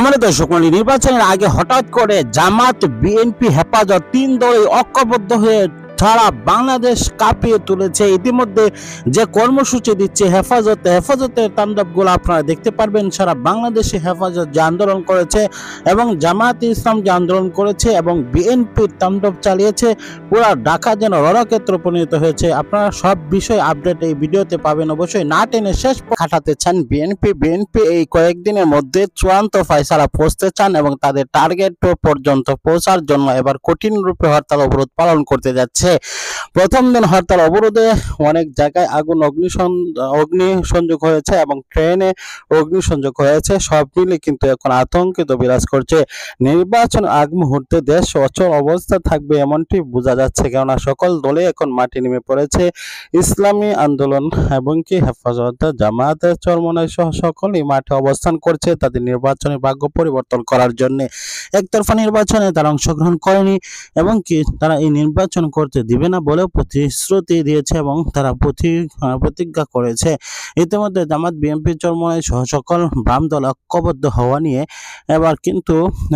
আমাদের দর্শক মন্ডলী নির্বাচনের আগে হঠাৎ করে জামাত বিএনপি হেফাজত তিন দলই ঐক্যবদ্ধ হয়ে সারা বাংলাদেশ কাঁপিয়ে তুলেছে ইতিমধ্যে যে কর্মসূচি দিচ্ছে হেফাজতে হেফাজতের তাণ্ডবগুলো আপনারা দেখতে পারবেন সারা বাংলাদেশে হেফাজত যে আন্দোলন করেছে এবং জামায়াত ইসলাম যে আন্দোলন করেছে এবং বিএনপির তাণ্ডব চালিয়েছে পুরা ঢাকা যেন রণক্ষেত্র পরিণত হয়েছে আপনারা সব বিষয় আপডেট এই ভিডিওতে পাবেন অবশ্যই না টেনে শেষ খাটাতে চান বিএনপি বিএনপি এই কয়েকদিনের মধ্যে চূড়ান্ত ফয়সালা পৌঁছতে চান এবং তাদের টার্গেট পর্যন্ত পৌঁছার জন্য এবার কঠিন রূপে হরতাল অবরোধ পালন করতে যাচ্ছে হয়েছে প্রথম দিন হরতাল অবরোধে অনেক জায়গায় আগুন অগ্নি অগ্নি সংযোগ হয়েছে এবং ট্রেনে অগ্নি সংযোগ হয়েছে সব মিলে কিন্তু এখন আতঙ্কিত বিরাজ করছে নির্বাচন আগ মুহূর্তে দেশ অচল অবস্থা থাকবে এমনটি বোঝা যাচ্ছে কেননা সকল দলে এখন মাটি নেমে পড়েছে ইসলামী আন্দোলন এবং কি হেফাজত জামায়াতের চরমনায় সহ সকলেই মাঠে অবস্থান করছে তাদের নির্বাচনের ভাগ্য পরিবর্তন করার জন্য একতরফা নির্বাচনে তারা অংশগ্রহণ করেনি এবং কি তারা এই নির্বাচন করতে দিবে না বলেও প্রতিশ্রুতি দিয়েছে এবং তারা প্রতিজ্ঞা করেছে ইতিমধ্যে জামাত বিএনপি চরমে সহ সকল দল ঐক্যবদ্ধ হওয়া নিয়ে এবার কিন্তু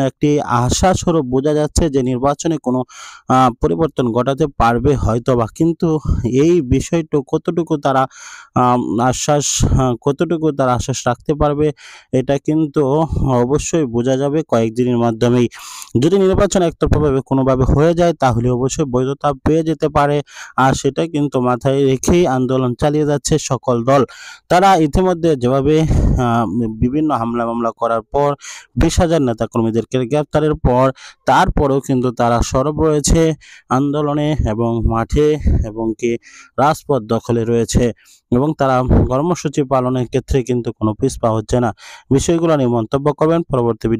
একটি আশা স্বরূপ বোঝা যাচ্ছে যে নির্বাচনে কোনো পরিবর্তন ঘটাতে পারবে হয়তো বা কিন্তু এই বিষয়টু কতটুকু তারা আশ্বাস কতটুকু তারা আশ্বাস রাখতে পারবে এটা কিন্তু অবশ্যই বোঝা যাবে কয়েকদিনের মাধ্যমেই যদি নির্বাচন একতরফাভাবে কোনোভাবে হয়ে যায় তাহলে অবশ্যই বৈধতা পেয়ে হয়ে যেতে পারে আর সেটা কিন্তু মাথায় রেখেই আন্দোলন চালিয়ে যাচ্ছে সকল দল তারা ইতিমধ্যে যেভাবে বিভিন্ন হামলা মামলা করার পর বিশ হাজার নেতাকর্মীদেরকে গ্রেপ্তারের পর তারপরেও কিন্তু তারা সরব রয়েছে আন্দোলনে এবং মাঠে এবং কি রাজপথ দখলে রয়েছে এবং তারা কর্মসূচি পালনের ক্ষেত্রে কিন্তু কোনো পিছপা হচ্ছে না বিষয়গুলো নিয়ে মন্তব্য করবেন পরবর্তী ভিডিও